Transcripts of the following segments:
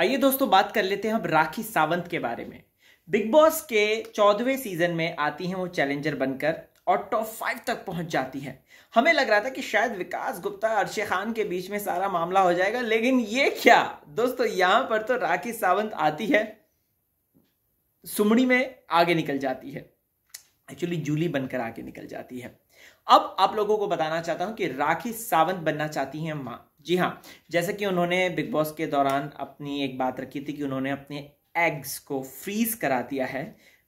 आइए दोस्तों बात कर लेते हैं अब राखी सावंत के बारे में बिग बॉस के चौदहवें सीजन में आती हैं वो चैलेंजर बनकर और टॉप फाइव तक पहुंच जाती है हमें लग रहा था कि शायद विकास गुप्ता अर्शे खान के बीच में सारा मामला हो जाएगा लेकिन ये क्या दोस्तों यहां पर तो राखी सावंत आती है सुमड़ी में आगे निकल जाती है एक्चुअली जूली बनकर आगे निकल जाती है अब आप लोगों को बताना चाहता हूं कि राखी सावंत बनना चाहती हैं मां जी हाँ जैसे कि उन्होंने बिग बॉस के दौरान अपनी एक बात रखी थी कि उन्होंने अपने एग्स को फ्रीज करा दिया है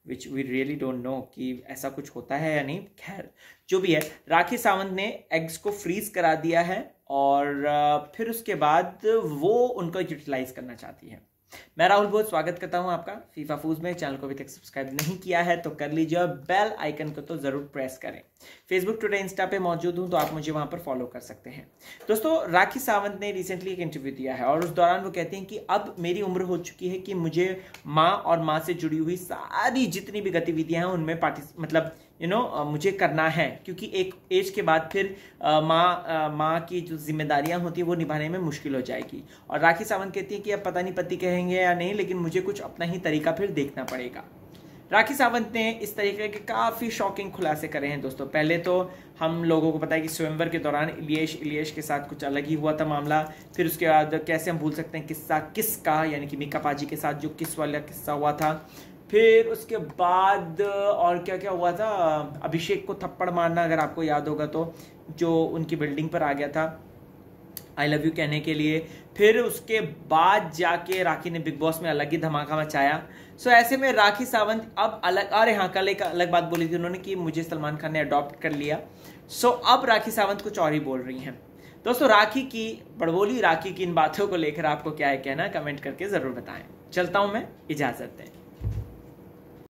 which we really don't know कि ऐसा कुछ होता है या नहीं खैर जो भी है राखी सावंत ने एग्स को फ्रीज करा दिया है और फिर उसके बाद वो उनको यूटिलाइज करना चाहती है मैं राहुल बहुत स्वागत करता हूं आपका फीफा फूज में चैनल को अभी तक सब्सक्राइब नहीं किया है तो कर लीजिए और बेल आइकन को तो ज़रूर प्रेस करें फेसबुक ट्विटर इंस्टा पे मौजूद हूं तो आप मुझे वहां पर फॉलो कर सकते हैं दोस्तों राखी सावंत ने रिसेंटली एक इंटरव्यू दिया है और उस दौरान वो कहते हैं कि अब मेरी उम्र हो चुकी है कि मुझे माँ और माँ से जुड़ी हुई सारी जितनी भी गतिविधियां हैं उनमें मतलब you you know know, uh, मुझे करना है क्योंकि एक एज के बाद फिर uh, माँ uh, माँ की जो जिम्मेदारियाँ होती हैं वो निभाने में मुश्किल हो जाएगी और राखी सावंत कहती है कि अब पता नहीं पति कहेंगे या नहीं लेकिन मुझे कुछ अपना ही तरीका फिर देखना पड़ेगा राखी सावंत ने इस तरीके के काफ़ी शॉकिंग खुलासे करे हैं दोस्तों पहले तो हम लोगों को पता है कि स्वयंवर के दौरान इलियश इलियश के साथ कुछ अलग ही हुआ था मामला फिर उसके बाद कैसे हम भूल सकते हैं किस्सा किसका यानी कि मिका पाजी के साथ जो किस वाला किस्सा हुआ था फिर उसके बाद और क्या क्या हुआ था अभिषेक को थप्पड़ मारना अगर आपको याद होगा तो जो उनकी बिल्डिंग पर आ गया था आई लव यू कहने के लिए फिर उसके बाद जाके राखी ने बिग बॉस में अलग ही धमाका मचाया सो so, ऐसे में राखी सावंत अब अलग अरे हाँ कल एक अलग बात बोली थी उन्होंने कि मुझे सलमान खान ने अडॉप्ट कर लिया सो so, अब राखी सावंत कुछ और ही बोल रही हैं दोस्तों राखी की बड़बोली राखी की इन बातों को लेकर आपको क्या है कहना कमेंट करके ज़रूर बताएं चलता हूँ मैं इजाज़त दें